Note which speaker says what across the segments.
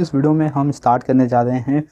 Speaker 1: इस वीडियो में हम स्टार्ट करने जा रहे हैं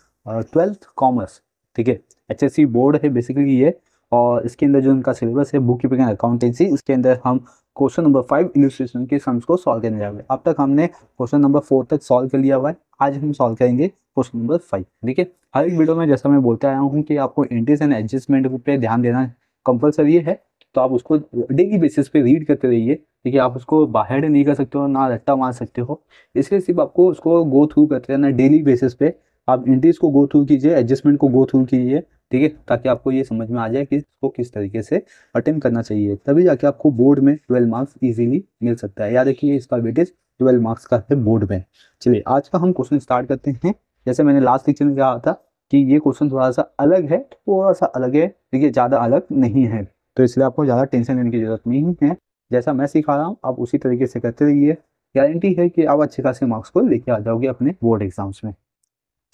Speaker 1: ट्वेल्थ कॉमर्स ठीक है एच बोर्ड e है बेसिकली ये और इसके अंदर जो उनका सिलेबस है बुक कीपिंग अकाउंटेंसी इसके अंदर हम क्वेश्चन नंबर फाइव इलिस्ट्रेशन के सम्स को सॉल्व करने जा रहे हैं अब तक हमने क्वेश्चन नंबर फोर तक सॉल्व कर लिया हुआ है आज हम सॉल्व करेंगे क्वेश्चन नंबर फाइव ठीक है हर एक वीडियो में जैसा मैं बोलते आया हूँ कि आपको एंट्रीज एंड एडजस्टमेंट पे ध्यान देना कंपलसरी है तो आप उसको डेली बेसिस पे रीड करते रहिए ठीक है आप उसको बाहर नहीं कर सकते हो ना रट्टा मार सकते हो इसलिए सिर्फ आपको उसको गो थ्रू करते रहना डेली बेसिस पे आप इंट्रीज को गो थ्रू कीजिए एडजस्टमेंट को गो थ्रू कीजिए ठीक है ताकि आपको ये समझ में आ जाए कि इसको किस तरीके से अटेम्प्ट करना चाहिए तभी जाके आपको बोर्ड में ट्वेल्व मार्क्स ईजिली मिल सकता है याद रखिए इसका वेटेज ट्वेल्व मार्क्स का है बोर्ड में चलिए आज का हम क्वेश्चन स्टार्ट करते हैं जैसे मैंने लास्ट लेक्चर में कहा था कि ये क्वेश्चन थोड़ा सा अलग है थोड़ा सा अलग है ठीक है ज़्यादा अलग नहीं है तो इसलिए आपको ज़्यादा टेंशन लेने की जरूरत नहीं है जैसा मैं सिखा रहा हूँ आप उसी तरीके से करते रहिए गारंटी है कि आप अच्छे खासे मार्क्स को लेके आ जाओगे अपने बोर्ड एग्जाम्स में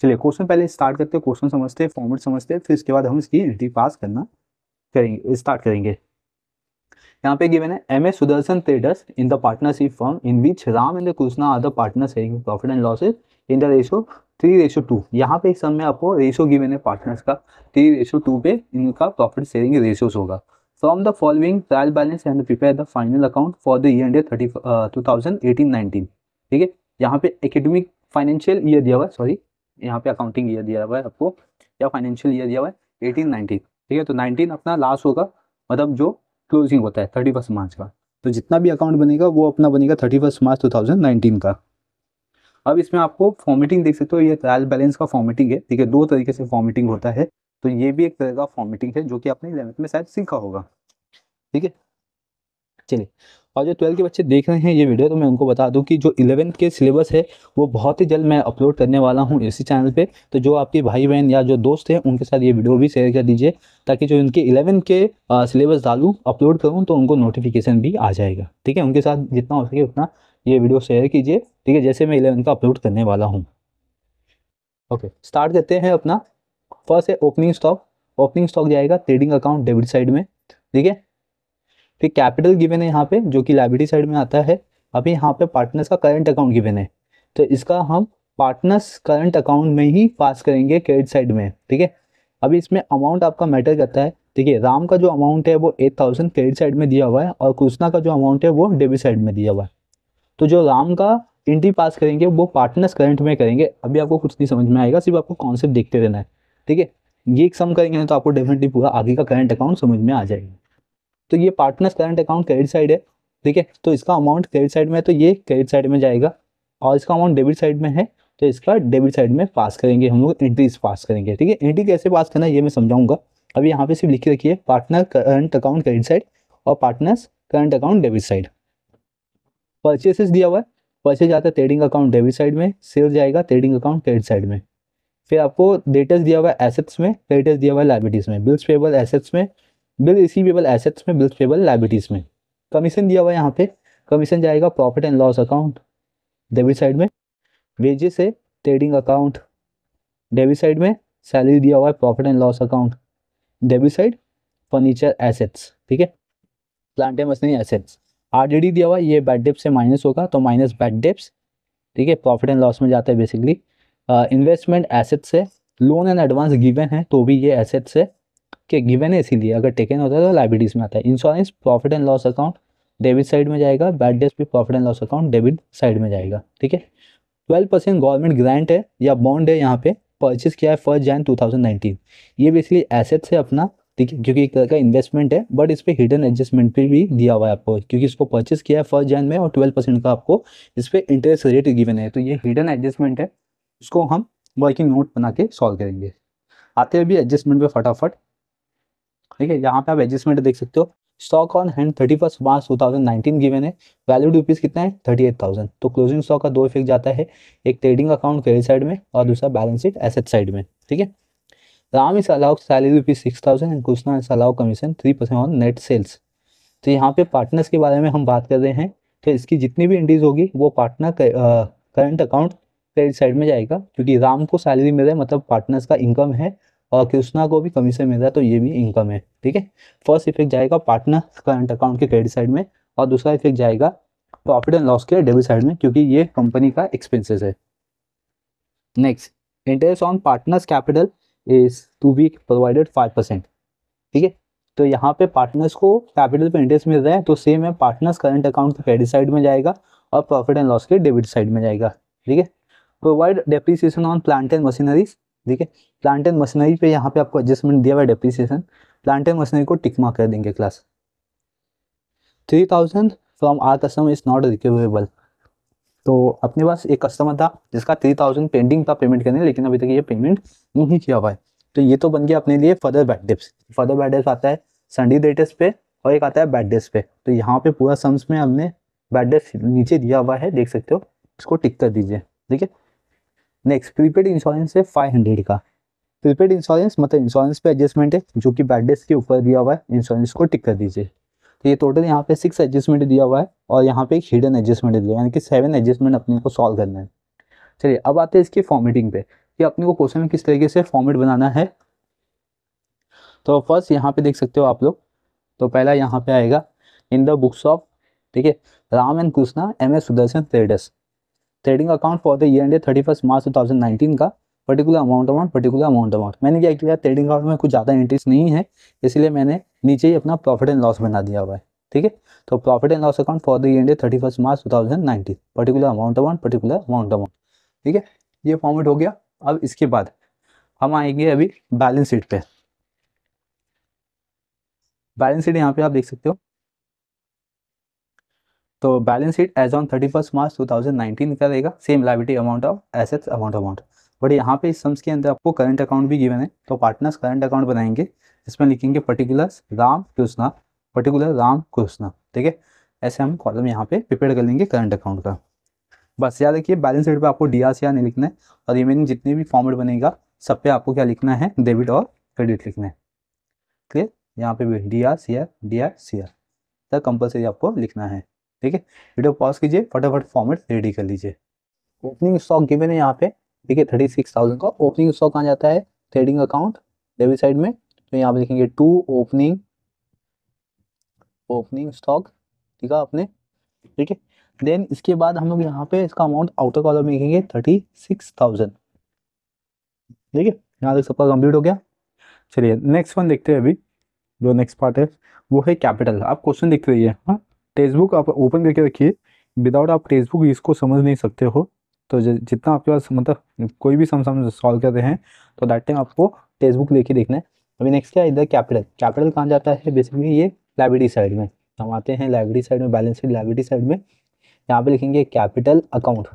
Speaker 1: चलिए क्वेश्चन पहले स्टार्ट करते हैं क्वेश्चन समझते हैं फॉर्मेट समझते हैं फिर इसके बाद हम इसकी एंट्री पास करना करेंगे स्टार्ट करेंगे यहाँ पे गिवन है M A Sudarshan traders in the partnership firm in which Ram and Krishna are the partner saving profit and losses in the ratio three ratio two यहाँ पे इस समय आपको रेशो गिवन है पार्टनर्स का थ्री रेशो टू पे इनका प्रॉफिट सेविंग रेशोज होगा From the following trial balance and prepare the final account for the year ended thirty two thousand eighteen ठीक है यहाँ पे एकेडमिक फाइनेंशियल ईयर दिया हुआ है सॉरी यहाँ पे अकाउंटिंग ईयर दिया हुआ है आपको या फाइनेंशियल ईयर दिया हुआ है एटीन नाइनटीन ठीक है तो नाइनटीन अपना लास्ट होगा मतलब जो क्लोजिंग होता है थर्टी फर्स्ट मार्च का तो जितना भी अकाउंट बनेगा वो अपना बनेगा thirty first March two thousand nineteen का अब इसमें आपको फॉर्मेटिंग देख सकते हो ये ट्रायल बैलेंस का फॉर्मेटिंग है ठीक है दो तरीके से फॉर्मेटिंग होता है तो ये भी एक तरह का फॉर्मेटिंग है जो कि आपने इलेवंथ में शायद सीखा होगा ठीक है चलिए और जो ट्वेल्थ के बच्चे देख रहे हैं ये वीडियो तो मैं उनको बता दूं कि जो इलेवंथ के सिलेबस है वो बहुत ही जल्द मैं अपलोड करने वाला हूं इसी चैनल पे तो जो आपके भाई बहन या जो दोस्त हैं उनके साथ ये वीडियो भी शेयर कर दीजिए ताकि जो इनके इलेवंथ के सिलेबस डालूँ अपलोड करूँ तो उनको नोटिफिकेशन भी आ जाएगा ठीक है उनके साथ जितना हो सके उतना ये वीडियो शेयर कीजिए ठीक है जैसे मैं इलेवंथ का अपलोड करने वाला हूँ ओके स्टार्ट करते हैं अपना फर्स्ट है ओपनिंग स्टॉक ओपनिंग स्टॉक जाएगा ट्रेडिंग अकाउंट डेबिट साइड में ठीक है फिर कैपिटल गिवेन है यहाँ पे जो कि लाइब्रेटी साइड में आता है अभी यहाँ पे पार्टनर्स का करंट अकाउंट गिवेन है तो इसका हम पार्टनर्स करंट अकाउंट में ही पास करेंगे क्रेडिट साइड में ठीक है अभी इसमें अमाउंट आपका मैटर करता है ठीक है राम का जो अमाउंट है वो एट थाउजेंड क्रेडिट साइड में दिया हुआ है और कृष्णा का जो अमाउंट है वो डेबिट साइड में दिया हुआ है तो जो राम का एंट्री पास करेंगे वो पार्टनर्स करंट में करेंगे अभी आपको कुछ नहीं समझ में आएगा सिर्फ आपको कॉन्सेप्ट देखते रहना है ठीक है ये एक सम करेंगे तो आपको डेफिनेटली पूरा आगे का करंट अकाउंट समझ में आ जाएगा तो ये partners current account credit side है ठीक है तो इसका अमाउंट क्रेडिट साइड में है तो ये क्रेडिट साइड में जाएगा और इसका अमाउंट डेबिट साइड में है तो इसका डेबिट साइड में पास करेंगे हम लोग एंट्रीज पास करेंगे ठीक है एंट्री कैसे पास करना है ये मैं समझाऊंगा अब यहाँ पे सिर्फ लिखी रखिए partner current account credit side और partners current account debit side purchases दिया हुआ है परचेज आता है ट्रेडिंग अकाउंट डेबिट साइड में सेल जाएगा ट्रेडिंग अकाउंट क्रेडिट साइड में फिर आपको लेटेस्ट दिया हुआ है एसेट्स में लेटेस्ट दिया हुआ है लाइबिलिटीज़ में बिल्स पेबल एसेट्स में बिल रिसीवेबल एसेट्स में बिल्स पेबल लाइबिलिटीज़ में कमीशन दिया हुआ है यहाँ पे कमीशन जाएगा profit and loss account debit side में वेजेस है ट्रेडिंग अकाउंट डेबिट साइड में सैलरी दिया हुआ है profit and loss account debit side furniture assets ठीक है plant and machinery assets are दिया हुआ ये बैड डेप्स से माइनस होगा तो माइनस बैड डेप्स ठीक है प्रॉफिट एंड लॉस में जाता है बेसिकली इन्वेस्टमेंट एसेट से लोन एंड एडवांस गिवन है तो भी ये एसेट से के गिवन है इसीलिए अगर टेकन होता है तो लाइबिलिटीज में आता है insurance profit and loss account debit side में जाएगा बैड डेस्ट भी profit and loss account debit side में जाएगा ठीक है ट्वेल्व परसेंट गवर्नमेंट ग्रांट है या बॉन्ड है यहाँ पे परचेज किया है फर्स्ट जैन 2019 ये बेसिकली एसेट से अपना ठीक है क्योंकि एक तरह का इन्वेस्टमेंट है बट इस पर हिडन एडजस्टमेंट पे भी दिया हुआ है आपको क्योंकि इसको परचेज किया है फर्स्ट जैन में और ट्वेल्व परसेंट का आपको इस पर इंटरेस्ट रेट गिवन है तो ये हिडन एडजस्टमेंट है उसको हम वर्किंग नोट बना के सॉल्व करेंगे आते हैं अभी एडजस्टमेंट पे फटाफट ठीक है यहाँ पे आप एडजस्टमेंट देख सकते हो stock on hand thirty first March two thousand nineteen given है वैल्यू रुपीज़ कितना है थर्टी एट थाउजेंड तो क्लोजिंग स्टॉक का दो इफेक्ट जाता है एक ट्रेडिंग अकाउंट क्रेडिट साइड में और दूसरा बैलेंस शीट एसेट साइड में ठीक है Ram is allow salary rupees six thousand and Krishna is allow commission three percent on net sales तो यहाँ पे पार्टनर्स के बारे में हम बात कर रहे हैं तो इसकी जितनी भी इंडीज होगी वो partner current account credit side में जाएगा क्योंकि राम को सैलरी मिल रहा है मतलब पार्टनर्स का इनकम है और कृष्णा को भी कमीशन मिल रहा है तो ये भी इनकम है ठीक है फर्स्ट इफेक्ट जाएगा पार्टनर करंट अकाउंट के क्रेडिट साइड में और दूसरा इफेक्ट जाएगा प्रॉफिट एंड लॉस के डेबिट साइड में क्योंकि ये कंपनी का एक्सपेंसेस है next interest on partners capital is to be provided five percent ठीक है तो यहाँ पे पार्टनर्स को कैपिटल पे इंटरेस्ट मिल रहा है तो सेम है पार्टनर्स करंट अकाउंट के क्रेडिट साइड में जाएगा और प्रॉफिट एंड लॉस के डेबिट साइड में जाएगा ठीक है provide depreciation on plant and machineries ठीक है प्लांट एंड मशीनरी पे यहाँ पे आपको एडजस्टमेंट दिया हुआ है डेप्रीसिएशन प्लांट एंड मशीनरी को टिकमा कर देंगे class three thousand from our customer is not recoverable तो अपने पास एक कस्टमर था जिसका थ्री थाउजेंड पेंडिंग था पेमेंट करने लेकिन अभी तक ये पेमेंट नहीं किया हुआ है तो ये तो बन गया अपने लिए further bad debts further bad debts आता है संडे डेटेस पे और एक आता है बैड डेज पे तो यहाँ पे पूरा सम्स में हमने बैड डेज नीचे दिया हुआ है देख सकते हो इसको टिक कर दीजिए ठीक है नेक्स्ट प्रीपेड इंश्योरेंस है फाइव हंड्रेड का प्रीपेड इंश्योरेंस मतलब इंश्योरेंस पे एडजस्टमेंट है जो कि बैड डेस्क के ऊपर दिया हुआ है इंश्योरेंस को टिक कर दीजिए तो ये टोटल यहाँ पे सिक्स एडजस्टमेंट दिया हुआ है और यहाँ पे एक हिडन एडजस्टमेंट दिया यानी कि सेवन एडजस्टमेंट अपने को सॉल्व करना है चलिए अब आते हैं इसकी फॉर्मेटिंग पे कि अपने को क्वेश्चन में किस तरीके से फॉर्मेट बनाना है तो फर्स्ट यहाँ पे देख सकते हो आप लोग तो पहला यहाँ पे आएगा इन द बुक्स ऑफ ठीक है Ram and Krishna M S Sudarshan traders trading account for the year end thirty first March two thousand nineteen का particular amount amount particular amount amount मैंने क्या किया ट्रेडिंग अकाउंट में कुछ ज़्यादा इंटरेस्ट नहीं है इसलिए मैंने नीचे ही अपना प्रॉफिट एंड लॉस बना दिया हुआ है ठीक है तो profit and loss account for the year end thirty first March two thousand nineteen particular amount amount particular amount amount ठीक है ये फॉर्मेट हो गया अब इसके बाद हम आएंगे अभी बैलेंस शीट पे बैलेंस शीट यहाँ पे आप देख सकते हो तो balance sheet as on thirty first March two thousand nineteen का रहेगा same liability amount of assets amount amount but यहाँ पे इस सम्स के अंदर आपको करंट अकाउंट भी गिवन है तो पार्टनर्स करंट अकाउंट बनाएंगे इसमें लिखेंगे पर्टिकुलर राम कृष्णा पर्टिकुलर राम कृष्णा ठीक है ऐसे हम कॉलम यहाँ पे प्रिपेयर कर लेंगे करंट अकाउंट का बस याद रखिए बैलेंस शीट पर आपको डी आर सी आर नहीं लिखना है और रिमेनिंग जितने भी फॉर्मेट बनेगा सब पे आपको क्या लिखना है डेबिट और क्रेडिट लिखना है क्लियर यहाँ पे भी D R C R D R C R compulsory आपको लिखना है ठीक है वीडियो पॉज कीजिए फटाफट फॉर्मेट रेडी कर लीजिए ओपनिंग स्टॉक गिवन है यहाँ पे ठीक है थर्टी सिक्स थाउजेंड का ओपनिंग स्टॉक कहाँ जाता है ट्रेडिंग अकाउंट डेबिट साइड में तो यहाँ पे लिखेंगे टू ओपनिंग ओपनिंग स्टॉक ठीक है अपने ठीक है देन इसके बाद हम लोग यहाँ पे इसका अमाउंट आउटर कॉलर में लिखेंगे थर्टी सिक्स थाउजेंड ठीक है यहाँ तक सबका कंप्लीट हो गया चलिए नेक्स्ट वन देखते हैं अभी जो नेक्स्ट पार्ट है वो है कैपिटल आप क्वेश्चन देखते रहिए हाँ टेक्स्ट बुक आप ओपन करके रखिए विदाउट आप टेक्स्ट बुक इसको समझ नहीं सकते हो तो जितना आपके पास मतलब कोई भी समझ सॉल्व करते हैं तो दैट टाइम आपको टेक्स्ट बुक लेके देखना है अभी नेक्स्ट क्या इधर कैपिटल कैपिटल कहाँ जाता है बेसिकली ये लाइब्रेरी साइड में तो हम आते हैं लाइब्रेरी साइड में बैलेंस शीट लाइब्रेरी साइड में यहाँ पे लिखेंगे कैपिटल अकाउंट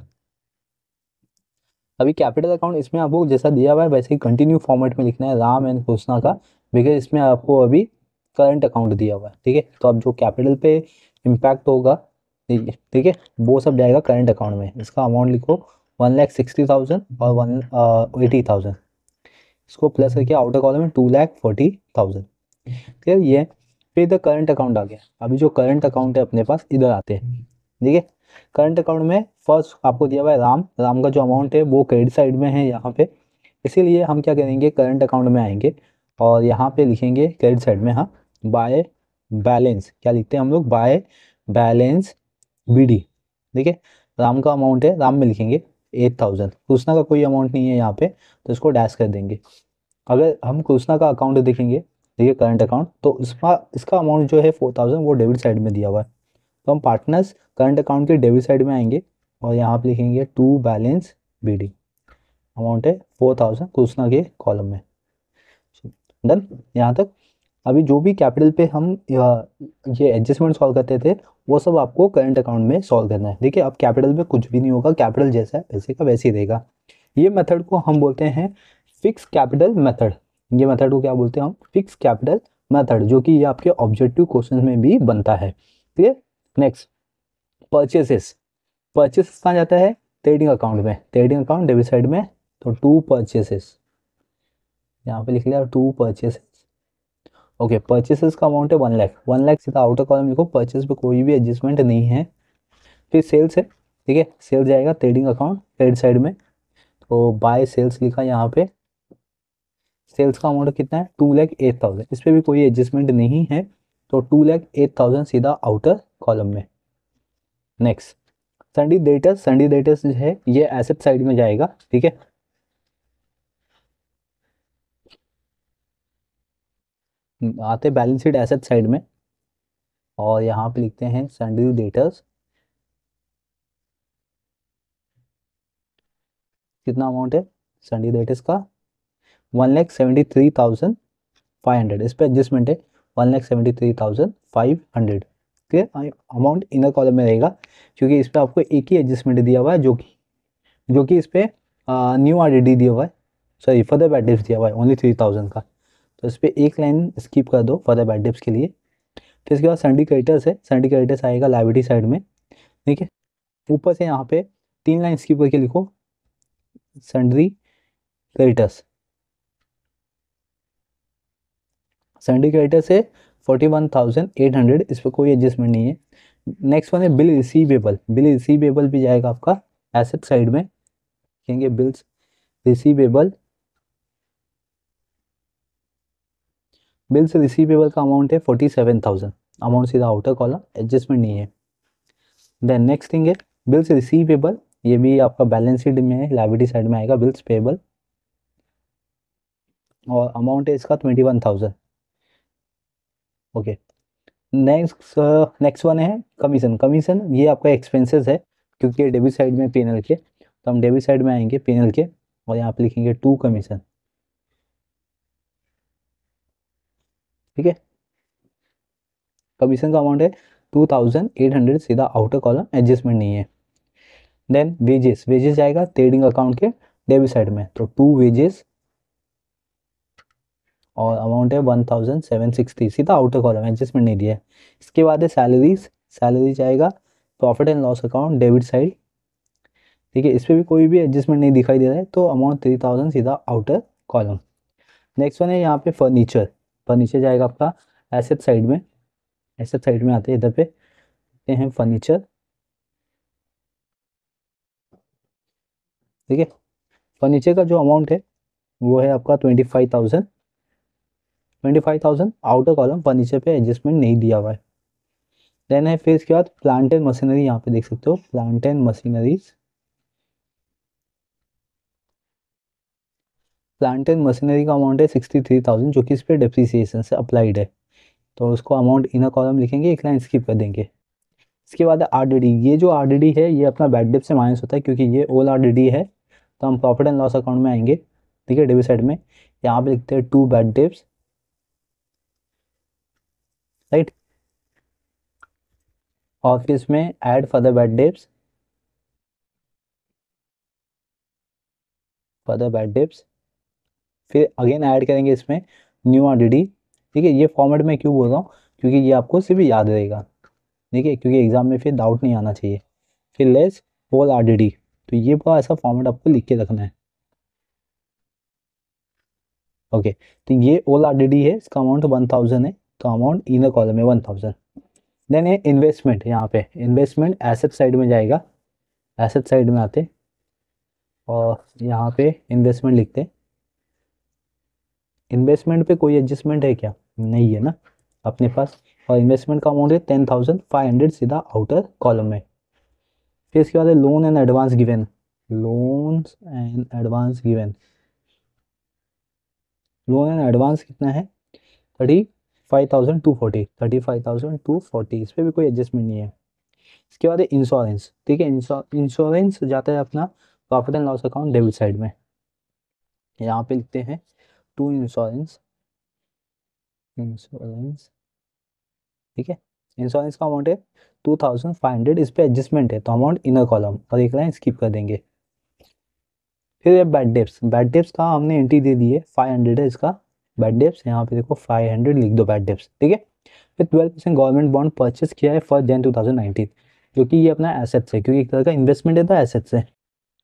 Speaker 1: अभी कैपिटल अकाउंट इसमें आपको जैसा दिया हुआ है वैसे ही कंटिन्यू फॉर्मेट में लिखना है राम एंड घोषणा का बिकॉज इसमें आपको अभी करंट अकाउंट दिया हुआ है ठीक है तो आप जो कैपिटल पे इम्पैक्ट होगा ठीक है वो सब जाएगा करंट अकाउंट में इसका अमाउंट लिखो वन लैख सिक्सटी थाउजेंड और वन एटी थाउजेंड इसको प्लस करके आउटर कॉलम में टू लैख फोर्टी थाउजेंड है ये फिर इधर करंट अकाउंट आ गया अभी जो करंट अकाउंट है अपने पास इधर आते हैं ठीक है करंट अकाउंट में फर्स्ट आपको दिया हुआ है राम राम का जो अमाउंट है वो क्रेडिट साइड में है यहाँ पे इसीलिए हम क्या करेंगे करंट अकाउंट में आएंगे और यहाँ पे लिखेंगे क्रेडिट साइड में हाँ बाय बैलेंस क्या लिखते हैं हम लोग बाय बैलेंस बी डी ठीक है राम का अमाउंट है राम में लिखेंगे एट थाउजेंड कृष्णा का कोई अमाउंट नहीं है यहाँ पे तो इसको डैश कर देंगे अगर हम कृष्णा का अकाउंट देखेंगे देखिए करंट अकाउंट तो इसका इसका अमाउंट जो है फोर थाउजेंड वो डेबिट साइड में दिया हुआ है तो हम पार्टनर्स करंट अकाउंट के डेबिट साइड में आएंगे और यहाँ पर लिखेंगे to balance B D amount है फोर थाउजेंड कृष्णा के कॉलम में डन यहाँ तक अभी जो भी कैपिटल पे हम ये एडजस्टमेंट सॉल्व करते थे वो सब आपको करंट अकाउंट में सॉल्व करना है देखिए अब कैपिटल में कुछ भी नहीं होगा कैपिटल जैसा है वैसे का वैसे ही रहेगा ये मेथड को हम बोलते हैं फिक्स कैपिटल मेथड ये मेथड को क्या बोलते हैं हम फिक्स कैपिटल मेथड जो कि ये आपके ऑब्जेक्टिव क्वेश्चन में भी बनता है ठीक है नेक्स्ट परचेसेस परचेस कहाँ जाता है ट्रेडिंग अकाउंट में ट्रेडिंग अकाउंट डेबिट साइड में तो टू परचेसेस यहाँ पे लिख लिया टू परचेसेस ओके परचेसेस का अमाउंट है वन लाख वन लाख सीधा आउटर कॉलम लिखो परचेस पे कोई भी एडजस्टमेंट नहीं है फिर सेल्स है ठीक है सेल्स जाएगा ट्रेडिंग अकाउंट ट्रेड साइड में तो बाय सेल्स लिखा यहाँ पे सेल्स का अमाउंट कितना है टू लैख एट थाउजेंड इस पर भी कोई एडजस्टमेंट नहीं है तो टू लैख एट थाउजेंड सीधा आउटर कॉलम में next sundry debtors sundry debtors है ये एसेट साइड में जाएगा ठीक है आते बैलेंस शीट एसेट साइड में और यहाँ पे लिखते हैं सनड्यू डेटर्स कितना अमाउंट है सनड्यू डेटर्स का one lakh seventy three thousand five hundred इस पर एडजस्टमेंट है one lakh seventy three thousand five hundred clear amount inner column में रहेगा क्योंकि इस पर आपको एक ही एडजस्टमेंट दिया हुआ है जो कि जो कि इस पर न्यू आर दिया हुआ है सॉरी फर्दर बैटरी दिया हुआ है ओनली थ्री थाउजेंड का तो इस पर एक लाइन स्किप कर दो फॉर द बैड डिप्स के लिए फिर इसके बाद संडी क्रेडिटर्स है संडी क्रेडिटर्स आएगा लाइबिलिटी साइड में ठीक है ऊपर से यहाँ पे तीन लाइन स्किप करके लिखो संडरी क्रेडिटर्स संडी क्रेटर्स है forty one thousand eight hundred इस पर कोई एडजस्टमेंट नहीं है नेक्स्ट वन है बिल रिसीवेबल बिल रिसीवेबल भी जाएगा आपका एसेट साइड में कहेंगे बिल्स रिसीवेबल बिल्स रिसीवेबल का अमाउंट है फोर्टी सेवन थाउजेंड अमाउंट सीधा आउटर कॉलम एडजस्टमेंट नहीं है देन नेक्स्ट थिंग है बिल्स रिसीवेबल ये भी आपका बैलेंस शीट में है लाइब्रेटी साइड में आएगा बिल्स पेबल और अमाउंट है इसका twenty one thousand okay next next one है कमीशन कमीशन ये आपका एक्सपेंसेस है क्योंकि डेबिट साइड में पेनल के तो हम डेबिट साइड में आएंगे पेनल के और यहाँ पे लिखेंगे टू कमीशन ठीक है कमीशन का अमाउंट है टू थाउजेंड एट हंड्रेड सीधा आउटर कॉलम एडजस्टमेंट नहीं है देन वेजेस वेजेस जाएगा ट्रेडिंग अकाउंट के डेबिट साइड में तो टू वेजेस और अमाउंट है वन थाउजेंड सेवन सिक्सटी सीधा आउटर कॉलम एडजस्टमेंट नहीं दिया है इसके बाद है सैलरीज सैलरी जाएगा profit and loss account debit side ठीक है इस पर भी कोई भी एडजस्टमेंट नहीं दिखाई दे रहा है तो अमाउंट थ्री थाउजेंड सीधा आउटर कॉलम नेक्स्ट वन है यहाँ पे फर्नीचर फर्नीचर जाएगा आपका एसेट साइड में एसेट साइड में आते हैं इधर पे देखते हैं फर्नीचर ठीक है फर्नीचर का जो अमाउंट है वो है आपका twenty five thousand twenty five thousand outer column furniture पे एडजस्टमेंट नहीं दिया हुआ है देन है फिर इसके बाद प्लांट एंड मशीनरी यहाँ पे देख सकते हो plant and machineries plant and machinery का अमाउंट है सिक्सटी थ्री थाउजेंड जो कि इस पर डिप्रिसिएशन से अप्लाइड है तो उसको अमाउंट इन कॉलम लिखेंगे एक लाइन स्किप कर देंगे इसके बाद आर ये जो आर है ये अपना बैड डेप से माइनस होता है क्योंकि ये ओल आर डी डी है तो हम प्रॉफिट एंड लॉस अकाउंट में आएंगे ठीक है डेबिट साइड में यहाँ पर लिखते हैं टू बैड डेप्स राइट और फिर इसमें add further bad debts further bad debts फिर अगेन ऐड करेंगे इसमें न्यू आर ठीक है ये फॉर्मेट में क्यों बोल रहा हूँ क्योंकि ये आपको सिर्फ याद रहेगा ठीक है क्योंकि एग्ज़ाम में फिर डाउट नहीं आना चाहिए फिर लेस ओल आर तो ये पूरा ऐसा फॉर्मेट आपको लिख के रखना है ओके तो ये ओल आर है इसका अमाउंट वन थाउजेंड है तो अमाउंट इन कॉलम है वन थाउजेंड देन ये इन्वेस्टमेंट यहाँ पे इन्वेस्टमेंट एसेट साइड में जाएगा एसेट साइड में आते और यहाँ पे इन्वेस्टमेंट लिखते हैं इन्वेस्टमेंट पे कोई एडजस्टमेंट है क्या नहीं है ना अपने पास और इन्वेस्टमेंट का अमाउंट है टेन थाउजेंड फाइव हंड्रेड सीधा आउटर कॉलम में फिर इसके बाद है loan and advance given loan and advance given loan and advance कितना है thirty five thousand two forty thirty five thousand two forty इस पर भी कोई एडजस्टमेंट नहीं है इसके बाद है इंश्योरेंस ठीक है इंश्योरेंस जाता है अपना profit and loss account debit side में यहाँ पे लिखते हैं टू इंश्योरेंस इंश्योरेंस ठीक है इंश्योरेंस का अमाउंट है टू थाउजेंड फाइव हंड्रेड इस पर एडजस्टमेंट है तो अमाउंट इनर कॉलम और एक लाइन स्किप कर देंगे फिर ये बैड डेप्स बैड डेप्स का हमने एंट्री दे दी है फाइव हंड्रेड है इसका बैड डेप्स यहाँ पे देखो फाइव हंड्रेड लिख दो बैड डेप्स ठीक है फिर twelve percent government bond purchase किया है first Jan two thousand nineteen जो कि ये अपना एसेट्स है क्योंकि एक तरह का इन्वेस्टमेंट है तो एसेट्स है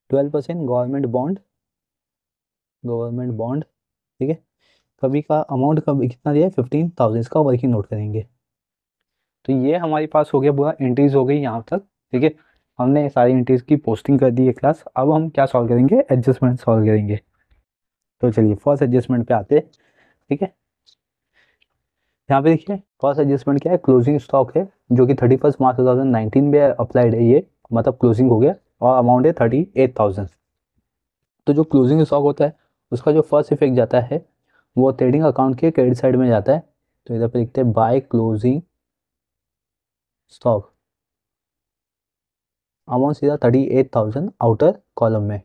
Speaker 1: twelve percent government bond government bond ठीक है कभी का अमाउंट कब कितना दिया है फिफ्टीन थाउजेंड इसका वर्किंग नोट करेंगे तो ये हमारे पास हो गया पूरा एंट्रीज हो गई यहाँ तक ठीक है हमने सारी एंट्रीज की पोस्टिंग कर दी है क्लास अब हम क्या सॉल्व करेंगे एडजस्टमेंट सॉल्व करेंगे तो चलिए फर्स्ट एडजस्टमेंट पे आते हैं ठीक है यहाँ पे देखिए फर्स्ट एडजस्टमेंट क्या है क्लोजिंग स्टॉक है जो कि thirty first March two thousand nineteen में अप्लाइड है ये मतलब क्लोजिंग हो गया और अमाउंट है थर्टी एट थाउजेंड तो जो क्लोजिंग स्टॉक होता है उसका जो फर्स्ट इफेक्ट जाता है वो ट्रेडिंग अकाउंट के क्रेडिट साइड में जाता है तो इधर पे लिखते हैं बाय क्लोजिंग स्टॉक अमाउंट सीधा thirty eight thousand outer column में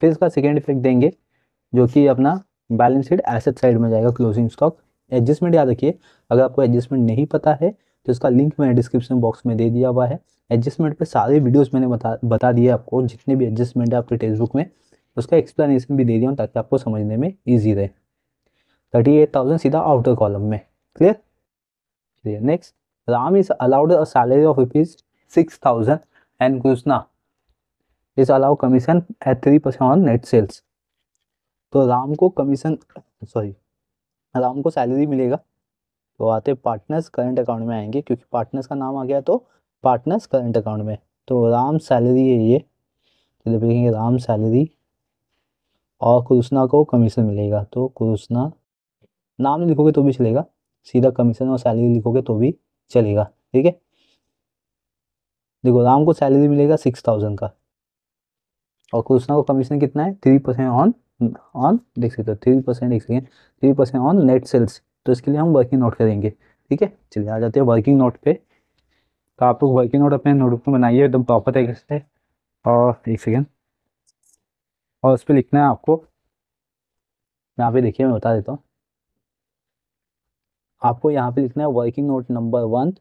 Speaker 1: फिर इसका सेकेंड इफेक्ट देंगे जो कि अपना बैलेंस शीट एसेट साइड में जाएगा क्लोजिंग स्टॉक एडजस्टमेंट याद रखिए अगर आपको एडजस्टमेंट नहीं पता है तो इसका लिंक मैंने डिस्क्रिप्शन बॉक्स में दे दिया हुआ है एडजस्टमेंट पे सारे वीडियोस मैंने बता बता दिए आपको जितने भी एडजस्टमेंट है आपके टेक्स्ट बुक में तो उसका एक्सप्लेनेशन भी दे दिया हूँ ताकि आपको समझने में ईजी रहे थर्टी एट थाउजेंड सीधा आउटर कॉलम में clear clear next Ram is allowed a salary of rupees six thousand and Krishna is allow commission at three percent on net sales तो राम को कमीशन सॉरी राम को सैलरी मिलेगा तो आते पार्टनर्स करंट अकाउंट में आएंगे क्योंकि पार्टनर्स का नाम आ गया तो पार्टनर्स करंट अकाउंट में तो राम सैलरी है ये तो देखेंगे राम सैलरी और कुरुसना को कमीशन मिलेगा तो कुरुसना नाम नहीं लिखोगे तो भी चलेगा सीधा कमीशन और सैलरी लिखोगे तो भी चलेगा ठीक है देखो राम को सैलरी मिलेगा सिक्स थाउजेंड का और कृष्णा को कमीशन कितना है थ्री परसेंट ऑन ऑन देख सकते हो थ्री परसेंट देख सकते हैं three percent on net sales तो इसके लिए हम वर्किंग नोट करेंगे ठीक है चलिए आ जाते हैं वर्किंग नोट पे तो आप लोग वर्किंग नोट अपने नोटबुक में बनाइए एकदम प्रॉपर तरीके से और एक सेकेंड और उस पर लिखना है आपको यहाँ पे देखिए मैं बता देता हूँ आपको यहाँ पे लिखना है वर्किंग नोट नंबर वन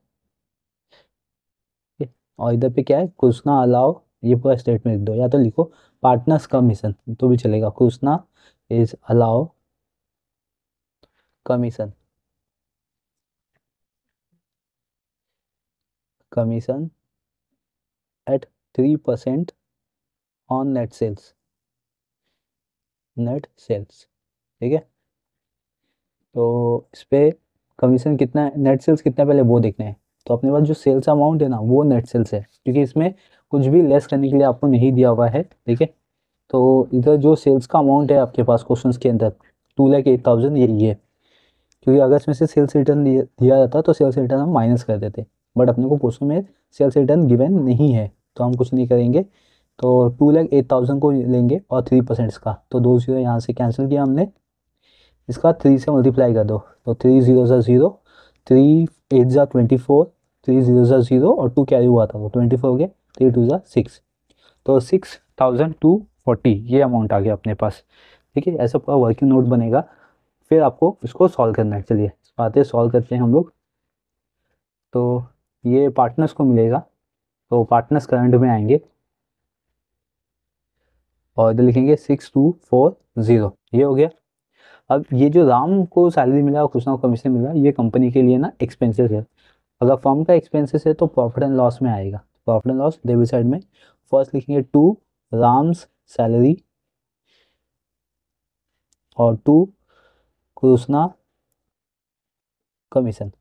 Speaker 1: और इधर पे क्या है कृष्णा अलाउ ये पूरा स्टेटमेंट लिख दो या तो लिखो पार्टनर्स कमीशन तो भी चलेगा Krishna is allow commission commission at three percent on net sales net sales ठीक है तो इस पर कमीशन कितना है नेट सेल्स कितना पहले वो देखना है तो अपने पास जो सेल्स अमाउंट है ना वो नेट सेल्स है क्योंकि इसमें कुछ भी लेस करने के लिए आपको नहीं दिया हुआ है ठीक है तो इधर जो सेल्स का अमाउंट है आपके पास क्वेश्चन के अंदर टू लैख एट थाउजेंड यही है क्योंकि अगर इसमें से सेल्स रिटर्न दिया जाता तो सेल्स रिटर्न हम माइनस कर देते बट अपने को क्वेश्चन में सेल्स रिटर्न गिवेन नहीं है तो हम कुछ नहीं करेंगे तो टू लैख एट थाउजेंड को लेंगे और थ्री परसेंट इसका तो दो जीरो यहाँ से कैंसिल किया हमने इसका थ्री से मल्टीप्लाई कर दो तो थ्री जीरो ज़ा ज़ीरो थ्री एट ज़ा ट्वेंटी फोर थ्री जीरो ज़ा ज़ीरो और टू कैरी हुआ था वो ट्वेंटी फोर हो गया थ्री टू ज़ा सिक्स तो सिक्स थाउजेंड टू फोर्टी ये अमाउंट आ गया अपने पास ठीक है ऐसा पूरा वर्किंग नोट बनेगा फिर आपको इसको सॉल्व करना है चलिए बातें सॉल्व करते हैं हम लोग तो ये पार्टनर्स को मिलेगा तो पार्टनर्स करंट में आएंगे और इधर लिखेंगे सिक्स टू फोर ज़ीरो ये हो गया अब ये जो राम को सैलरी मिला और कृष्णा को कमीशन मिला ये कंपनी के लिए ना एक्सपेंसेस है अगर फॉर्म का एक्सपेंसेस है तो प्रॉफिट एंड लॉस में आएगा profit and loss debit side में फर्स्ट लिखेंगे टू राम्स सैलरी और टू कृष्णा कमीशन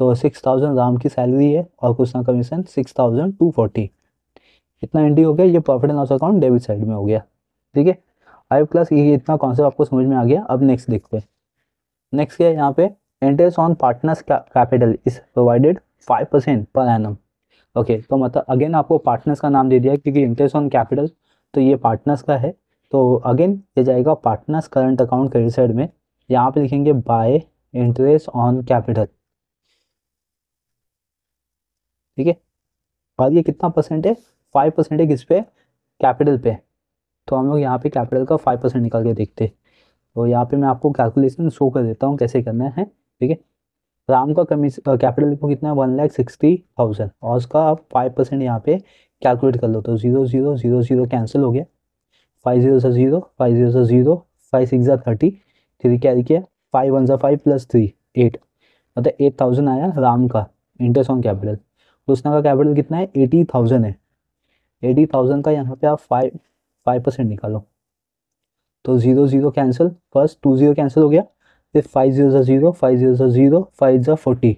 Speaker 1: तो सिक्स थाउजेंड राम की सैलरी है और कुछ ना commission six thousand two forty इतना एंट्री हो गया ये profit and loss account debit side में हो गया ठीक है आई प्लस ये इतना कॉन्सेप्ट आपको समझ में आ गया अब नेक्स्ट देखते हैं नेक्स्ट क्या है यहाँ पे interest on partners capital is provided five percent per annum okay तो मतलब अगेन आपको पार्टनर्स का नाम दे दिया क्योंकि इंटरेस्ट ऑन कैपिटल तो ये पार्टनर्स का है तो अगेन ये जाएगा partners current account credit side में यहाँ पे लिखेंगे बाय इंटरेस्ट ऑन कैपिटल ठीक है और ये कितना परसेंट है फाइव परसेंट है किस पे कैपिटल पे तो हम लोग यहाँ पे कैपिटल का फाइव परसेंट निकाल के देखते हैं तो यहाँ पे मैं आपको कैलकुलेशन शो कर देता हूँ कैसे करना है ठीक है राम का कमी कैपिटल को कितना है वन लैख सिक्सटी थाउजेंड और उसका आप फाइव परसेंट यहाँ पे कैलकुलेट कर लो तो zero zero zero zero cancel हो गया फाइव जीरो सा जीरो फाइव जीरो सा जीरो फाइव सिक्स ज़ा थर्टी थ्री क्या किया फाइव वन सा फाइव प्लस थ्री एट मतलब एट थाउजेंड आया राम का इंटरेस्ट ऑन कैपिटल तो उसने का कैपिटल कितना है एटी थाउजेंड है एटी थाउजेंड का यहाँ पे आप फाइव फाइव परसेंट निकालो तो zero zero cancel first two zero cancel हो गया फिर फाइव जीरो ज़ा जीरो फाइव जीरो ज़ा जीरो फाइव ज़ा फोर्टी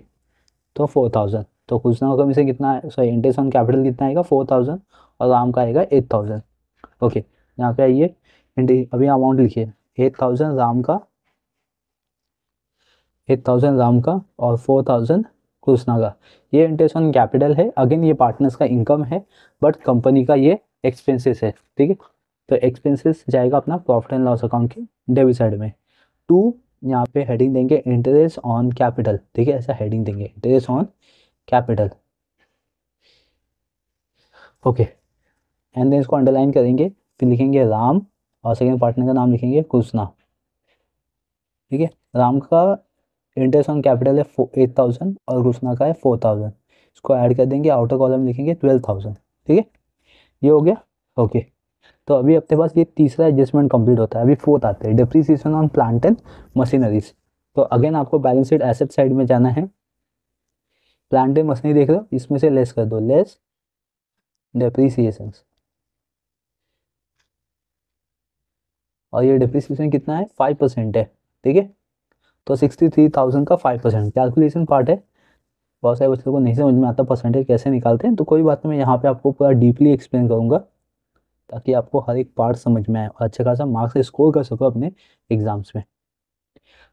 Speaker 1: तो फोर थाउजेंड तो कुछ ना कम से कितना सॉरी इंटरेस्ट ऑन कैपिटल कितना आएगा फोर थाउजेंड और आम का आएगा एट थाउजेंड ओके यहाँ पे आइए अभी अमाउंट लिखिए एट थाउजेंड राम का एट थाउजेंड राम का और फोर थाउजेंड क्रूसनागा ये इंटरेस्ट ऑन कैपिटल है अगेन ये पार्टनर्स का इनकम है बट कंपनी का ये एक्सपेंसेस है ठीक है तो एक्सपेंसेस जाएगा अपना प्रॉफिट एंड लॉस अकाउंट के डेबिट साइड में टू यहाँ पे हेडिंग देंगे इंटरेस्ट ऑन कैपिटल ठीक है ऐसा हेडिंग देंगे interest on capital okay and then इसको अंडरलाइन करेंगे फिर लिखेंगे राम और सेकेंड पार्टनर का नाम लिखेंगे कृष्णा ठीक है राम का इंटरेस्ट ऑन कैपिटल है एट थाउजेंड और घुसना का है फोर थाउजेंड इसको ऐड कर देंगे आउटर कॉलम लिखेंगे ट्वेल्व थाउजेंड ठीक है ये हो गया ओके तो अभी अपने पास ये तीसरा एडजस्टमेंट कंप्लीट होता है अभी फोर्थ आते हैं depreciation on plant and machineries तो अगेन आपको बैलेंस शीट एसेट साइड में जाना है प्लांट एंड मशीनरी देख लो इसमें से लेस कर दो लेस डिप्रीसिएशन और ये डिप्रीसिएशन कितना है फाइव परसेंट है ठीक है तो सिक्सटी थ्री थाउजेंड का फाइव परसेंट कैलकुलेशन पार्ट है बहुत सारे बच्चों को नहीं समझ में आता परसेंटेज कैसे निकालते हैं तो कोई बात नहीं मैं यहाँ पे आपको पूरा डीपली एक्सप्लेन करूँगा ताकि आपको हर एक पार्ट समझ में आए और अच्छा खासा मार्क्स स्कोर कर सको अपने एग्जाम्स में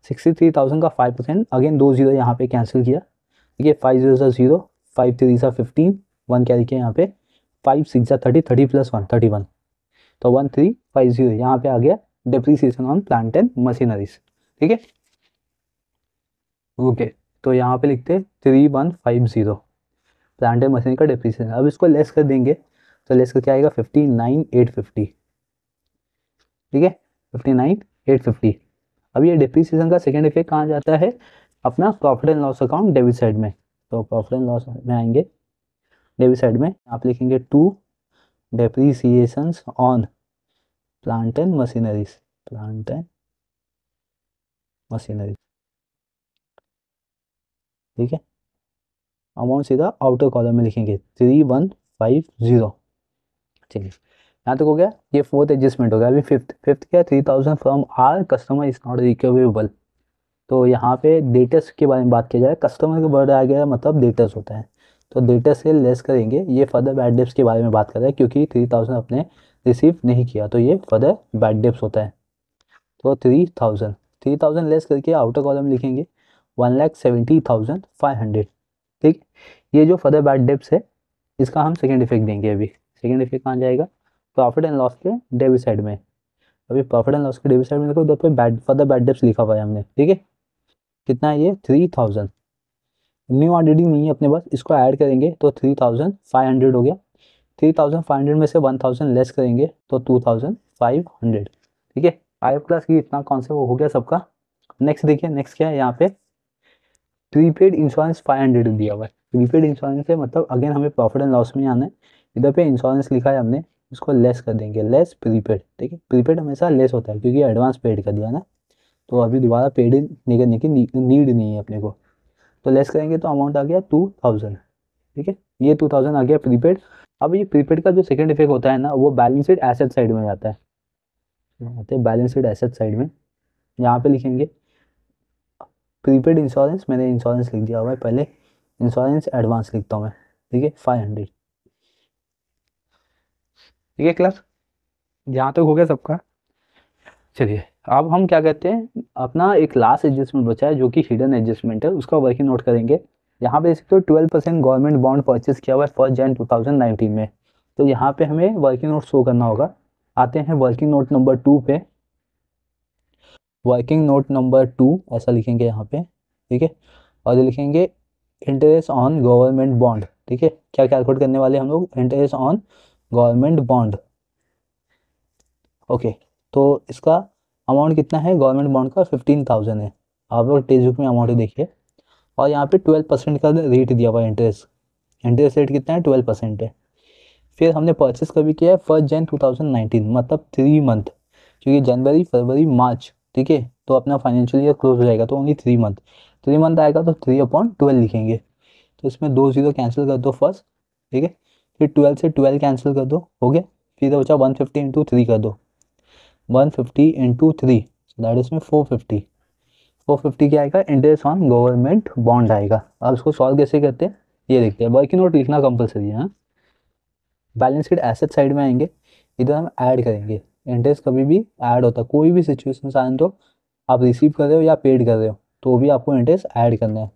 Speaker 1: सिक्सटी थ्री थाउजेंड का फाइव परसेंट अगेन दो जीरो यहाँ पे कैंसिल किया ठीक है फाइव जीरो सा जीरो फाइव थ्री सा फिफ्टीन वन क्या लिखे यहाँ पे फाइव सिक्स सा thirty thirty plus one thirty one तो वन थ्री फाइव जीरो यहाँ पे आ गया depreciation on plant and machineries ठीक है ओके तो यहाँ पे लिखते हैं three one five zero plant and machine का डिप्रीसी अब इसको लेस कर देंगे तो लेस कर क्या आएगा फिफ्टी नाइन एट फिफ्टी ठीक है फिफ्टी नाइन एट फिफ्टी अब ये डिप्रीसीजन का सेकेंड इफेक्ट कहाँ जाता है अपना profit and loss account debit side में तो प्रॉफिट एंड लॉस में आएंगे डेबिट साइड में आप लिखेंगे to depreciation on plant and machineries plant and machineries ठीक है अमाउंट सीधा आउटर कॉलम में लिखेंगे थ्री वन फाइव ज़ीरो ठीक है यहाँ तक हो गया ये फोर्थ एडजस्टमेंट हो गया अभी फिफ्थ फिफ्थ क्या three thousand from our customer is not recoverable तो यहाँ पे डेटस के बारे में बात किया जाए कस्टमर का वर्ड आ गया मतलब डेटस होता है तो डेटस से लेस करेंगे ये फर्दर बैड डेप्स के बारे में बात कर रहे हैं क्योंकि थ्री थाउजेंड अपने रिसीव नहीं किया तो ये फर्दर बैड डेप्स होता है तो three thousand three thousand less करके आउटर कॉलम लिखेंगे one lakh seventy thousand five hundred ठीक ये जो फर्दर बैड डेप्स है इसका हम सेकेंड इफेक्ट देंगे अभी सेकेंड इफेक्ट कहाँ जाएगा प्रॉफिट एंड लॉस के डेबिट साइड में अभी प्रॉफिट एंड लॉस के डेबिट साइड में देखो उधर बैड फर्दर बैड डेप्स लिखा हुआ है हमने ठीक है कितना है ये थ्री थाउजेंड न्यू ऑडिटिंग नहीं है अपने पास इसको ऐड करेंगे तो थ्री थाउजेंड फाइव हंड्रेड हो गया थ्री थाउजेंड फाइव हंड्रेड में से वन थाउजेंड लेस करेंगे तो टू थाउजेंड फाइव हंड्रेड ठीक है फाइव प्लस की इतना कॉन्सेप्ट हो गया सबका नेक्स्ट देखिए नेक्स्ट क्या है यहाँ पे प्रीपेड इंश्योरेंस फाइव हंड्रेड दिया हुआ है प्रीपेड इंश्योरेंस है मतलब अगेन हमें प्रॉफिट एंड लॉस में आना है इधर पे इंश्योरेंस लिखा है हमने उसको लेस कर देंगे लेस प्रीपेड ठीक है प्रीपेड हमेशा लेस होता है क्योंकि एडवांस पेड कर दिया ना तो अभी दोबारा पेड करने की नीड नहीं है अपने को तो लेस करेंगे तो अमाउंट आ गया टू थाउजेंड ठीक है ये टू थाउजेंड आ गया प्रीपेड अब ये प्रीपेड का जो सेकेंड इफेक्ट होता है ना वो बैलेंसड एसेट साइड में जाता है बैलेंसड बैलेंस एसेट साइड में यहाँ पे लिखेंगे प्रीपेड इंश्योरेंस मैंने इंश्योरेंस लिख दिया हुआ है पहले इंश्योरेंस एडवांस लिखता हूँ मैं ठीक है फाइव हंड्रेड ठीक है क्लास यहाँ तक तो हो गया सबका चलिए अब हम क्या कहते हैं अपना एक लास्ट एडजस्टमेंट बचा है जो कि हिडन एडजस्टमेंट है उसका वर्किंग नोट करेंगे यहाँ पे इसको twelve percent government bond purchase किया हुआ है फर्स्ट जैन नाइनटीन में तो यहाँ पे हमें वर्किंग नोट शो करना होगा आते हैं वर्किंग नोट नंबर टू पे वर्किंग नोट नंबर टू ऐसा लिखेंगे यहाँ पे ठीक है और ये लिखेंगे इंटरेस्ट ऑन गवर्नमेंट बॉन्ड ठीक है क्या कैलकुलेट करने वाले हम लोग interest on government bond okay तो इसका अमाउंट कितना है गवर्नमेंट बॉन्ड का फिफ्टीन थाउजेंड है आप लोग टेक्स्ट बुक में अमाउंट देखिए और यहाँ पे ट्वेल्व परसेंट का रेट दिया हुआ है इंटरेस्ट इंटरेस्ट रेट कितना है ट्वेल्व परसेंट है फिर हमने परचेस कभी किया है first Jan two thousand nineteen मतलब थ्री मंथ क्योंकि जनवरी फरवरी मार्च ठीक है तो अपना फाइनेंशियल ईयर क्लोज हो जाएगा तो only three month three month आएगा तो थ्री अपॉन ट्वेल्व लिखेंगे तो इसमें दो जीरो कैंसिल कर दो फर्स्ट ठीक है फिर ट्वेल्व से ट्वेल्व कैंसिल कर दो हो गया फिर बचा वन फिफ्टी इंटू थ्री कर दो one fifty into three that इसमें फोर फिफ्टी फोर फिफ्टी क्या आएगा इंटरेस्ट ऑन गवर्नमेंट बॉन्ड आएगा अब इसको सॉल्व कैसे करते हैं ये देखते हैं वर्किंग नोट लिखना कंपलसरी है बैलेंस शीट एसेट साइड में आएंगे इधर हम ऐड करेंगे इंटरेस्ट कभी भी ऐड होता है कोई भी सिचुएशन आए तो आप रिसीव कर रहे हो या पेड कर रहे हो तो भी आपको इंटरेस्ट ऐड करना है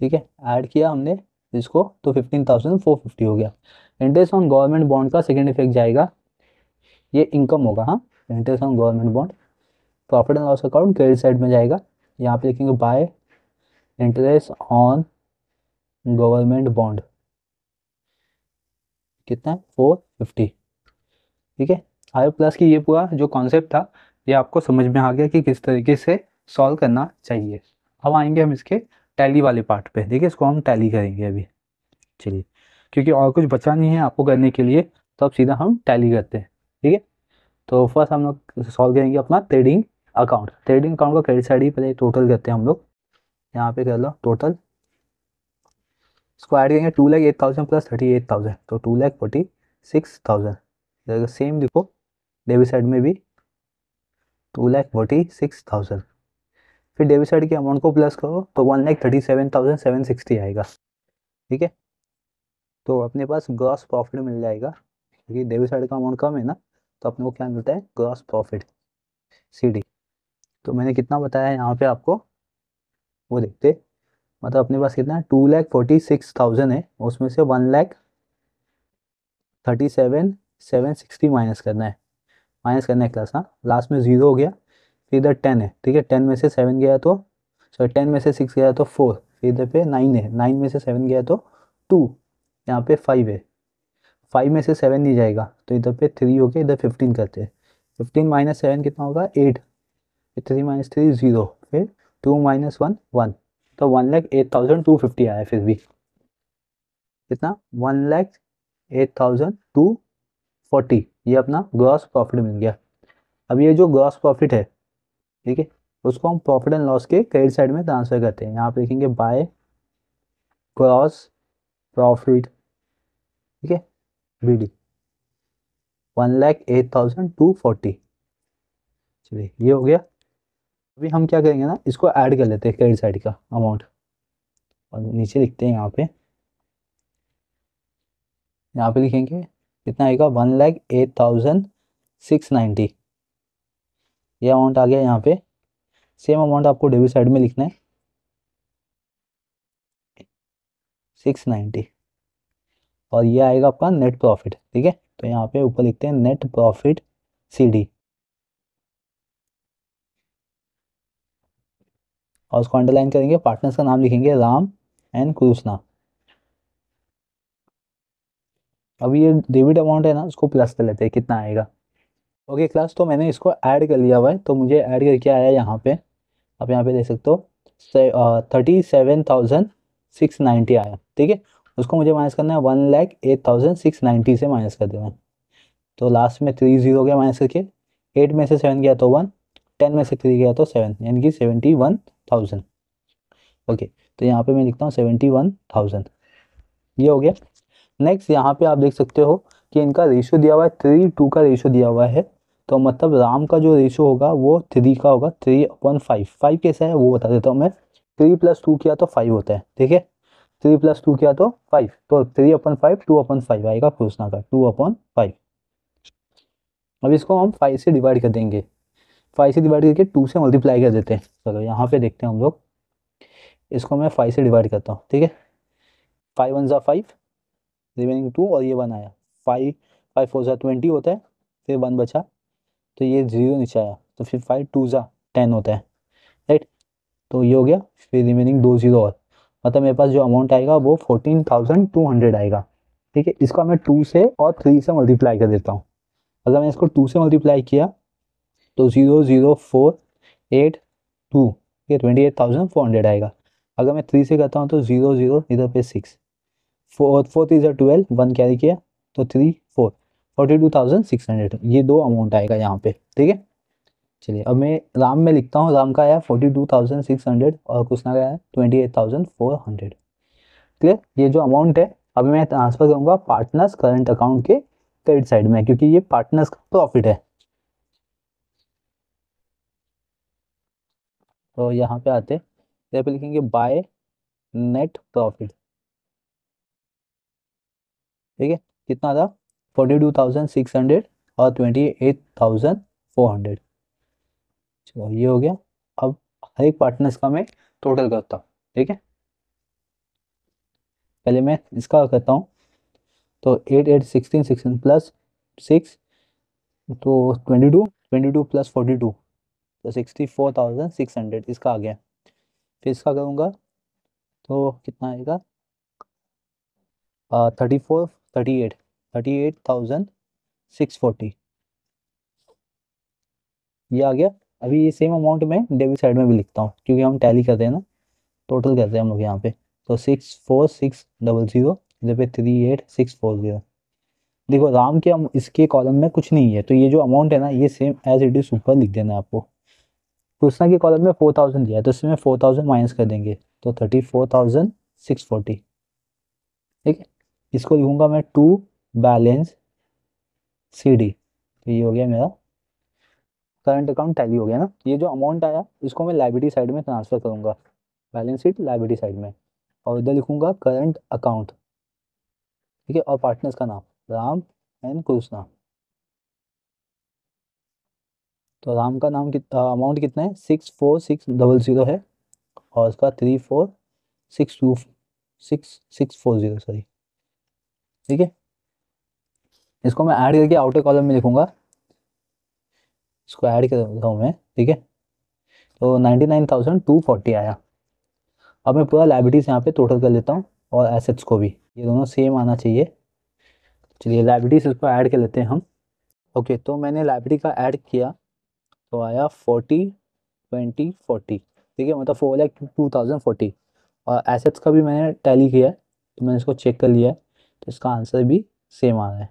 Speaker 1: ठीक है ऐड किया हमने इसको तो फिफ्टीन थाउजेंड फोर फिफ्टी हो गया इंटरेस्ट ऑन गवर्नमेंट बॉन्ड का सेकेंड इफेक्ट जाएगा ये इनकम होगा हाँ interest on government bond profit and loss account credit side में जाएगा यहाँ पे लिखेंगे by interest on government bond कितना है फोर फिफ्टी ठीक है फाइव प्लस की ये पूरा जो कॉन्सेप्ट था ये आपको समझ में आ गया कि किस तरीके से सॉल्व करना चाहिए अब आएंगे हम इसके टैली वाले पार्ट पे देखिए इसको हम टैली करेंगे अभी चलिए क्योंकि और कुछ बचा नहीं है आपको करने के लिए तो अब सीधा हम टैली करते हैं ठीक है तो फर्स्ट हम लोग सॉल्व करेंगे अपना ट्रेडिंग अकाउंट ट्रेडिंग अकाउंट का क्रेडिट साइड ही पहले टोटल करते हैं हम लोग यहाँ पे कर लो टोटल स्क्वायर करेंगे two lakh eight thousand plus thirty eight thousand तो two lakh forty six thousand same देखो डेबिट साइड में भी two lakh forty six thousand फिर डेबिट साइड के अमाउंट को प्लस करो तो one lakh thirty seven thousand seven sixty आएगा ठीक है तो अपने पास ग्रॉस प्रॉफिट मिल जाएगा क्योंकि डेबिट साइड का अमाउंट कम है ना तो अपने को क्या मिलता है ग्रॉस प्रॉफिट सी तो मैंने कितना बताया यहाँ पे आपको वो देखते मतलब अपने पास कितना है two lakh forty six thousand है उसमें से one lakh thirty seven seven sixty minus करना है माइनस करना का क्लास हाँ लास्ट में जीरो हो गया फिर इधर टेन है ठीक है टेन में से सेवन गया तो सॉरी टेन में से सिक्स गया तो फोर फिर इधर पे नाइन है नाइन में से सेवन गया तो टू यहाँ पे फाइव है फाइव में से सेवन नहीं जाएगा तो इधर पे थ्री हो गया इधर फिफ्टीन करते हैं फिफ्टीन माइनस सेवन कितना होगा एट फिर थ्री माइनस थ्री ज़ीरो फिर टू माइनस वन वन तो one lakh eight thousand two fifty आया फिर भी कितना one lakh eight thousand two forty ये अपना ग्रॉस प्रॉफिट मिल गया अब ये जो ग्रॉस प्रॉफिट है ठीक है उसको हम प्रॉफिट एंड लॉस के क्रेडिट साइड में ट्रांसफर करते हैं यहाँ पे लिखेंगे बाय ग्रॉस प्रॉफिट ठीक है B D one lakh eight thousand two forty चलिए ये हो गया अभी हम क्या करेंगे ना इसको ऐड कर लेते हैं क्रेडिट साइड का अमाउंट और नीचे लिखते हैं यहाँ पे यहाँ पे लिखेंगे कितना आएगा one lakh eight thousand six ninety ये अमाउंट आ गया यहाँ पे सेम अमाउंट आपको डेबिट साइड में लिखना है सिक्स नाइन्टी और ये आएगा आपका नेट प्रॉफिट ठीक है तो यहाँ पे ऊपर लिखते हैं नेट प्रॉफिट सीडी और उसको अंडरलाइन करेंगे पार्टनर्स का नाम लिखेंगे राम एंड कृष्णा अभी ये डेबिट अमाउंट है ना उसको प्लस कर लेते हैं कितना आएगा ओके क्लास तो मैंने इसको ऐड कर लिया हुआ है तो मुझे ऐड करके आया यहाँ पे आप यहाँ पे देख सकते हो thirty seven thousand six ninety आया ठीक है उसको मुझे माइनस करना है one lakh eight thousand six ninety से माइनस कर देना है तो लास्ट में थ्री जीरो गया माइनस करके एट में से सेवन गया तो वन टेन में से थ्री गया तो सेवन यानी कि सेवेंटी वन थाउजेंड ओके तो यहाँ पे मैं लिखता हूँ सेवेंटी वन थाउजेंड ये हो गया नेक्स्ट यहाँ पे आप देख सकते हो कि इनका रेशो दिया हुआ है थ्री टू का रेशो दिया हुआ है तो मतलब राम का जो रेशो होगा वो थ्री का होगा थ्री अपॉन फाइव फाइव कैसा है वो बता देता हूँ मैं थ्री प्लस टू किया तो फाइव होता है ठीक है थ्री प्लस टू किया तो फाइव तो थ्री अपन फाइव टू अपन फाइव आएगा क्रोसना का टू अपन फाइव अब इसको हम फाइव से डिवाइड कर देंगे फाइव से डिवाइड करके टू से मल्टीप्लाई कर देते हैं चलो यहाँ पे देखते हैं हम लोग इसको मैं फाइव से डिवाइड करता हूँ ठीक है फाइव वन ज़ा फाइव रिमेनिंग टू और ये वन आया फाइव फाइव फोर सा ट्वेंटी होता है फिर वन बचा तो ये जीरो नीचे आया तो फिर फाइव टू सा टेन होता है राइट तो ये हो गया फिर रिमेनिंग दो जीरो और मतलब मेरे पास जो अमाउंट आएगा वो फोर्टीन थाउजेंड टू हंड्रेड आएगा ठीक है इसको मैं टू से और थ्री से मल्टीप्लाई कर देता हूँ अगर मैंने इसको टू से मल्टीप्लाई किया तो zero zero four eight two ठीक है twenty eight thousand four hundred आएगा अगर मैं थ्री से करता हूँ तो ज़ीरो ज़ीरो इधर पे सिक्स फोर फोर थ्री जो ट्वेल्व वन कैरी किया तो three four forty two thousand six hundred ये दो अमाउंट आएगा यहाँ पे ठीक है चलिए अब मैं राम में लिखता हूँ राम का आया forty two thousand six hundred और कृष्णा का आया twenty eight thousand four hundred clear ये जो अमाउंट है अभी मैं ट्रांसफ़र करूँगा पार्टनर्स करंट अकाउंट के क्रेडिट साइड में क्योंकि ये पार्टनर्स का प्रॉफिट है तो यहाँ पे आते यहाँ पे लिखेंगे बाय नेट प्रॉफिट ठीक है कितना था forty two thousand six hundred और twenty eight thousand four hundred चलो ये हो गया अब हर एक पार्टनर्स का मैं टोटल करता हूँ ठीक है पहले मैं इसका करता हूँ तो eight eight sixteen sixteen plus six तो twenty two twenty two plus forty two तो sixty four thousand six hundred इसका आ गया फिर इसका करूँगा तो कितना आएगा thirty four thirty eight thirty eight thousand six forty ये आ गया अभी ये सेम अमाउंट में डेबिट साइड में भी लिखता हूँ क्योंकि हम टैली करते हैं ना टोटल करते हैं हम लोग यहाँ पे तो six four six double zero इधर पे three eight six four zero देखो राम के हम इसके कॉलम में कुछ नहीं है तो ये जो अमाउंट है ना ये सेम एज इट इज ऊपर लिख देना आपको कृष्णा के कॉलम में फोर थाउजेंड दिया है तो इसमें फोर थाउजेंड माइनस कर देंगे तो thirty four thousand six forty ठीक है इसको लिखूंगा मैं टू बैलेंस सी डी तो ये हो गया मेरा करंट अकाउंट टैली हो गया ना ये जो अमाउंट आया इसको मैं लाइब्रेरी साइड में ट्रांसफ़र करूँगा बैलेंस शीट लाइब्रेरी साइड में और इधर लिखूँगा करंट अकाउंट ठीक है और पार्टनर्स का नाम राम एंड कृष्णा तो राम का नाम कितना अमाउंट कितना है six four six double zero है और उसका three four six two six six four zero sorry ठीक है इसको मैं ऐड करके आउटर कॉलम में लिखूंगा इसको ऐड कर देता हूँ मैं ठीक है तो ninety nine thousand two forty आया अब मैं पूरा लाइबिलिटीज़ यहाँ पे टोटल कर लेता हूँ और एसेट्स को भी ये दोनों सेम आना चाहिए चलिए लाइबिलिटीज़ इसको ऐड कर लेते हैं हम ओके तो मैंने लाइब्रेरी का ऐड किया तो आया फोर्टी ट्वेंटी फोर्टी ठीक है मतलब four lakh two thousand forty और एसेट्स का भी मैंने टैली किया है तो मैंने इसको चेक कर लिया है इसका आंसर भी सेम आ रहा है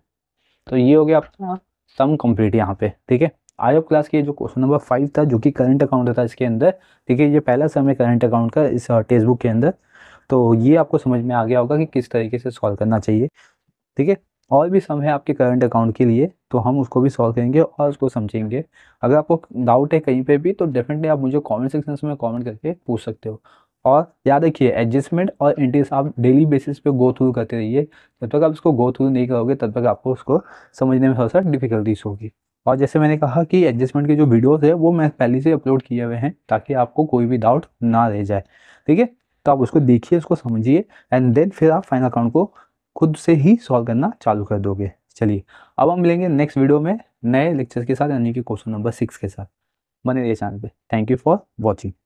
Speaker 1: तो ये हो गया आपका सम हाँ। कंप्लीट यहाँ पे ठीक है आज ऑफ क्लास के जो क्वेश्चन नंबर फाइव था जो कि करंट अकाउंट था इसके अंदर ठीक है ये पहला सम है करंट अकाउंट का इस टेक्स्ट uh, बुक के अंदर तो ये आपको समझ में आ गया होगा कि किस तरीके से सॉल्व करना चाहिए ठीक है और भी सम है आपके करंट अकाउंट के लिए तो हम उसको भी सॉल्व करेंगे और उसको समझेंगे अगर आपको डाउट है कहीं पे भी तो डेफिनेटली आप मुझे कमेंट सेक्शन में कमेंट करके पूछ सकते हो और याद रखिए एडजस्टमेंट और इंटरेस्ट आप डेली बेसिस पे गो थ्रू करते रहिए जब तक आप इसको गो थ्रू नहीं करोगे तब तक आपको उसको समझने में थोड़ा सा डिफिकल्टीज होगी और जैसे मैंने कहा कि एडजस्टमेंट के जो वीडियोज़ है वो मैं पहले से अपलोड किए हुए हैं ताकि आपको कोई भी डाउट ना रह जाए ठीक है तो आप उसको देखिए उसको समझिए एंड देन फिर आप फाइनल अकाउंट को खुद से ही सॉल्व करना चालू कर दोगे चलिए अब हम मिलेंगे नेक्स्ट वीडियो में नए लेक्चर के साथ यानी कि क्वेश्चन नंबर सिक्स के साथ बने रहिए चैनल पे थैंक यू फॉर वॉचिंग